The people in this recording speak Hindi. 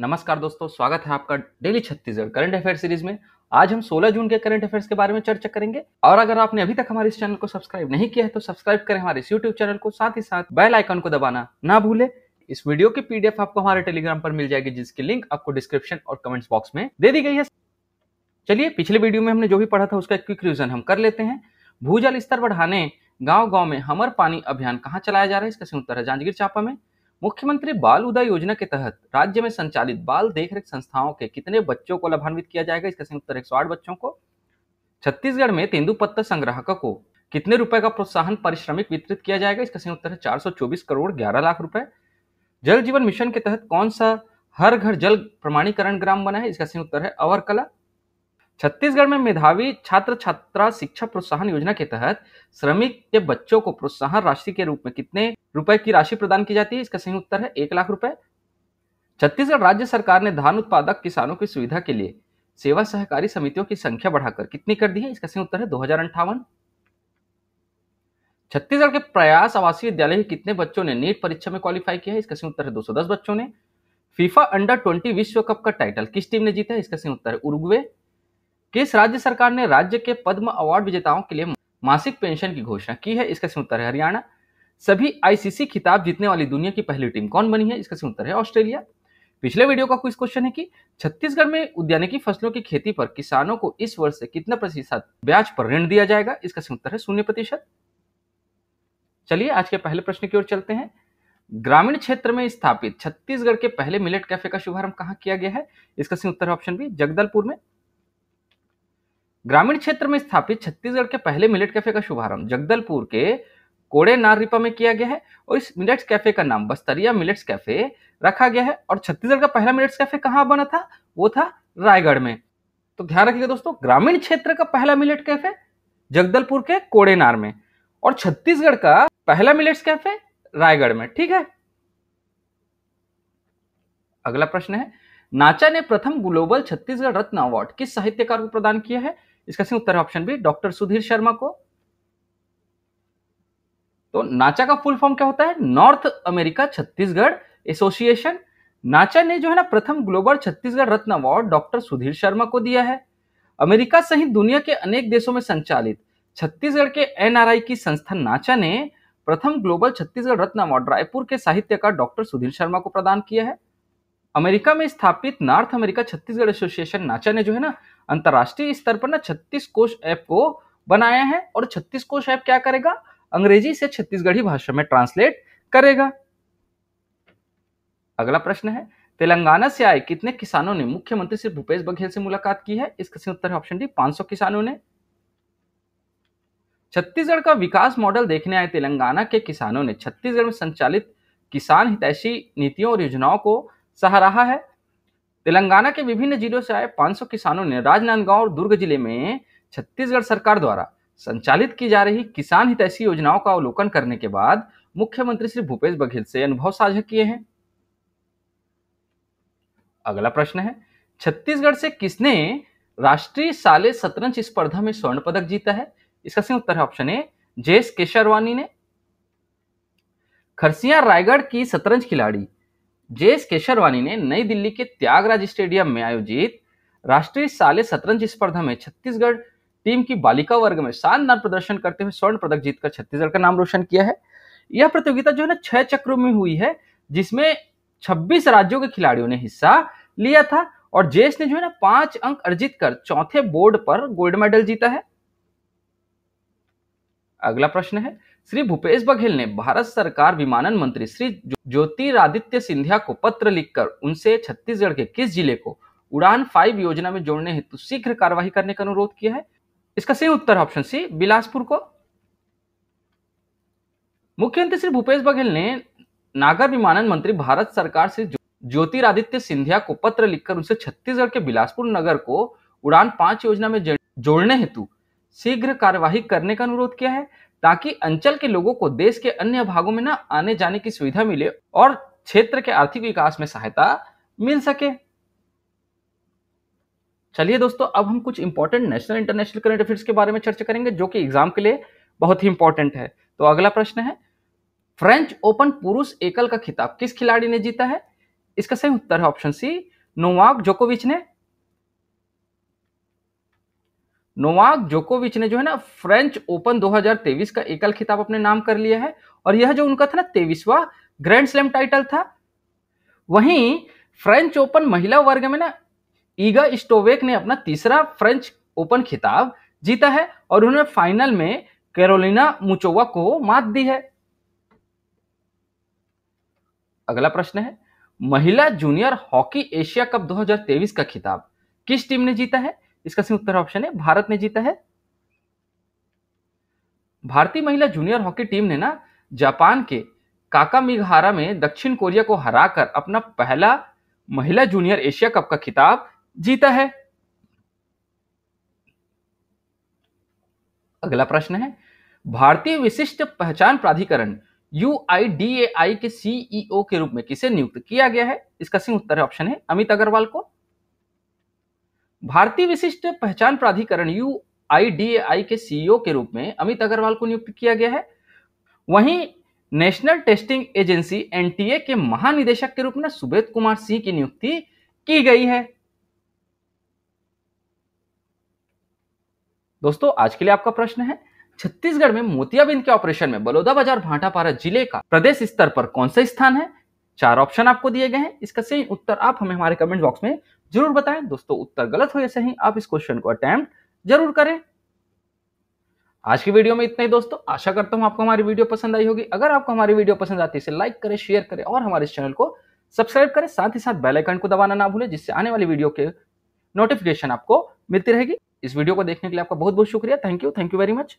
नमस्कार दोस्तों स्वागत है आपका daily Chhattisgarh current affair series में आज हम 16 जून के करंट अफेयर्स के बारे में चर्चा करेंगे और अगर आपने अभी तक हमारे इस चैनल को सब्सक्राइब नहीं किया है तो सब्सक्राइब करें हमारे इस यूट्यूब चैनल को साथ ही साथ बेल आइकन को दबाना ना भूले इस वीडियो की पीडीएफ आपको हमारे टेलीग्राम पर मिल जाएगी जिसकी लिंक आपको डिस्क्रिप्शन और कमेंट्स बॉक्स में दे दी गई है चलिए पिछले वीडियो में हमने जो भी पढ़ा था उसका क्विक रिविजन हम कर लेते हैं भूजल स्तर बढ़ाने गाँव गाँव में हमर पानी अभियान कहाँ चलाया जा रहा है इसका उत्तर है जांजगीर चांपा में मुख्यमंत्री बाल उदय योजना के तहत राज्य में संचालित बाल देखरेख संस्थाओं के कितने बच्चों को लाभान्वित किया जाएगा इसका सही उत्तर एक बच्चों को छत्तीसगढ़ में तेंदुपत्ता संग्राहकों को कितने रुपए का प्रोत्साहन पारिश्रमिक वितरित किया जाएगा इसका सही उत्तर है चौबीस करोड़ ग्यारह लाख रुपए जल जीवन मिशन के तहत कौन सा हर घर जल प्रमाणीकरण ग्राम बना है इसका सही उत्तर है अवरकला छत्तीसगढ़ में मेधावी छात्र छात्रा शिक्षा प्रोत्साहन योजना के तहत श्रमिक के बच्चों को प्रोत्साहन राशि के रूप में कितने रुपए की राशि प्रदान की जाती है इसका सही उत्तर है एक लाख रुपए छत्तीसगढ़ राज्य सरकार ने धान उत्पादक किसानों की सुविधा के लिए सेवा सहकारी समितियों की संख्या बढ़ाकर कितनी कर दी है इसका सही उत्तर है दो छत्तीसगढ़ के प्रयास आवासीय विद्यालय के कितने बच्चों ने नीट परीक्षा में क्वालिफाई किया है इसका सही उत्तर है 210 बच्चों ने फीफा अंडर 20 विश्व कप का टाइटल किस टीम ने जीता है इसका सही उत्तर है उरुग्वे किस राज्य सरकार ने राज्य के पद्म अवार्ड विजेताओं के लिए मासिक पेंशन की घोषणा की है इसका उत्तर है हरियाणा सभी आईसीसी खिताब जीतने वाली दुनिया की पहली टीम कौन बनी है इसका उत्तर है ऑस्ट्रेलिया पिछले वीडियो का कुछ क्वेश्चन है कि छत्तीसगढ़ में उद्यानिकी फसलों की खेती पर किसानों को इस वर्ष से कितना प्रतिशत ब्याज पर ऋण दिया जाएगा इसका उत्तर है शून्य प्रतिशत चलिए आज के पहले प्रश्न की ओर चलते हैं ग्रामीण क्षेत्र में स्थापित छत्तीसगढ़ के पहले मिलेट कैफे का शुभारंभ कहा किया गया है इसका उत्तर है ऑप्शन बी जगदलपुर में ग्रामीण क्षेत्र में स्थापित छत्तीसगढ़ के पहले मिलेट कैफे का शुभारंभ जगदलपुर के कोड़े नारिपा में किया गया है और इस मिलेट्स कैफे का नाम बस्तरिया मिलेट्स कैफे रखा गया है और छत्तीसगढ़ का पहला मिलेट्स कैफे कहाँ बना था वो था रायगढ़ में तो ध्यान रखिएगा दोस्तों ग्रामीण क्षेत्र का पहला मिलेट कैफे जगदलपुर के कोड़ेनार में और छत्तीसगढ़ का पहला मिलेट्स कैफे रायगढ़ में ठीक है अगला प्रश्न है नाचा ने प्रथम ग्लोबल छत्तीसगढ़ रत्न अवार्ड किस साहित्यकार को प्रदान किया है इसका सही उत्तर option B doctor Sudhir Sharma को तो नाचा का फुल फॉर्म क्या होता है नॉर्थ अमेरिका छत्तीसगढ़ एसोसिएशन नाचा ने जो है ना प्रथम global Chhattisgarh Ratna award doctor Sudhir Sharma को दिया है अमेरिका सहित दुनिया के अनेक देशों में संचालित छत्तीसगढ़ के एनआरआई की संस्था नाचा ने प्रथम ग्लोबल छत्तीसगढ़ रत्न अवार्ड रायपुर के साहित्यकार डॉक्टर सुधीर शर्मा को प्रदान किया है अमेरिका में स्थापित नॉर्थ अमेरिका छत्तीसगढ़ एसोसिएशन नाचा ने जो है ना अंतर्राष्ट्रीय स्तर पर ना छत्तीस कोश ऐप को बनाया है और छत्तीस कोश ऐप क्या करेगा अंग्रेजी से छत्तीसगढ़ी भाषा में ट्रांसलेट करेगा अगला प्रश्न है तेलंगाना से आए कितने किसानों ने मुख्यमंत्री श्री भूपेश बघेल से मुलाकात की है इसका उत्तर है ऑप्शन डी 500 किसानों ने छत्तीसगढ़ का विकास मॉडल देखने आए तेलंगाना के किसानों ने छत्तीसगढ़ में संचालित किसान हितैषी नीतियों और योजनाओं को सहारा है तेलंगाना के विभिन्न जिलों से आए 500 किसानों ने राजनांदगांव और दुर्ग जिले में छत्तीसगढ़ सरकार द्वारा संचालित की जा रही किसान हितैषी योजनाओं का अवलोकन करने के बाद मुख्यमंत्री श्री भूपेश बघेल से अनुभव साझा किए हैं अगला प्रश्न है छत्तीसगढ़ से किसने राष्ट्रीय साले शतरंज स्पर्धा में स्वर्ण पदक जीता है इसका सही उत्तर है ऑप्शन ए जेस केशरवानी ने खरसिया रायगढ़ की शतरंज खिलाड़ी जे एस केशरवानी ने नई दिल्ली के त्यागराज स्टेडियम में आयोजित राष्ट्रीय साले शतरंज स्पर्धा में छत्तीसगढ़ टीम की बालिका वर्ग में शानदार प्रदर्शन करते हुए स्वर्ण पदक जीतकर छत्तीसगढ़ का नाम रोशन किया है यह प्रतियोगिता जो है ना छह चक्रों में हुई है जिसमें 26 राज्यों के खिलाड़ियों ने हिस्सा लिया था और जेस ने जो है ना पांच अंक अर्जित कर चौथे बोर्ड पर गोल्ड मेडल जीता है अगला प्रश्न है श्री भूपेश बघेल ने भारत सरकार विमानन मंत्री श्री ज्योतिरादित्य सिंधिया को पत्र लिखकर उनसे छत्तीसगढ़ के किस जिले को उड़ान फाइव योजना में जोड़ने हेतु शीघ्र कार्यवाही करने का अनुरोध किया है इसका सही उत्तर ऑप्शन सी बिलासपुर को मुख्यमंत्री श्री भूपेश बघेल ने नागर विमानन मंत्री भारत सरकार से ज्योतिरादित्य सिंधिया को पत्र लिखकर उनसे छत्तीसगढ़ के बिलासपुर नगर को उड़ान पांच योजना में जोड़ने हेतु शीघ्र कार्यवाही करने का अनुरोध किया है ताकि अंचल के लोगों को देश के अन्य भागों में न आने जाने की सुविधा मिले और क्षेत्र के आर्थिक विकास में सहायता मिल सके चलिए दोस्तों अब हम कुछ important national international current affairs के बारे में चर्चा करेंगे जो कि एग्जाम के लिए बहुत ही इंपॉर्टेंट है तो अगला प्रश्न है फ्रेंच ओपन पुरुष एकल का खिताब किस खिलाड़ी ने जीता है इसका सही उत्तर है ऑप्शन सी नोवाक जोकोविच ने नोवाक जोकोविच ने जो है ना फ्रेंच ओपन 2023 का एकल खिताब अपने नाम कर लिया है और यह जो उनका था ना तेवीसवा ग्रैंड स्लैम टाइटल था वहीं फ्रेंच ओपन महिला वर्ग में ना ईगा स्टोवेक ने अपना तीसरा फ्रेंच ओपन खिताब जीता है और उन्होंने फाइनल में कैरोलिना मुचोवा को मात दी है अगला प्रश्न है महिला जूनियर हॉकी एशिया कप 2023 का खिताब किस टीम ने जीता है इसका सही उत्तर ऑप्शन है भारत ने जीता है भारतीय महिला जूनियर हॉकी टीम ने ना जापान के मिघहारा में दक्षिण कोरिया को हराकर अपना पहला महिला जूनियर एशिया कप का खिताब जीता है अगला प्रश्न है भारतीय विशिष्ट पहचान प्राधिकरण यू आई डी ए के सीईओ e के रूप में किसे नियुक्त किया गया है इसका सही उत्तर ऑप्शन है अमित अग्रवाल को भारतीय विशिष्ट पहचान प्राधिकरण यू आई के सीईओ e के रूप में अमित अग्रवाल को नियुक्त किया गया है वहीं नेशनल टेस्टिंग एजेंसी एनटीए के महानिदेशक के रूप में सुबेद कुमार सिंह की नियुक्ति की गई है दोस्तों आज के लिए आपका प्रश्न है छत्तीसगढ़ में मोतियाबिंद के ऑपरेशन में बलौदाबाजार भाटापारा जिले का प्रदेश स्तर पर कौन सा स्थान है चार ऑप्शन आपको दिए गए हैं इसका सही उत्तर आप हमें हमारे कमेंट बॉक्स में जरूर बताएं दोस्तों उत्तर गलत हो या सही आप इस क्वेश्चन को अटेम्प्ट जरूर करें आज की वीडियो में इतना ही दोस्तों आशा करता हूं आपको हमारी वीडियो पसंद आई होगी अगर आपको हमारी वीडियो पसंद आती है इसे लाइक करें शेयर करें और हमारे चैनल को सब्सक्राइब करें साथ ही साथ बेल आइकन को दबाना ना भूलें जिससे आने वाली वीडियो के नोटिफिकेशन आपको मिलती रहेगी इस वीडियो को देखने के लिए आपका बहुत बहुत शुक्रिया thank you thank you very much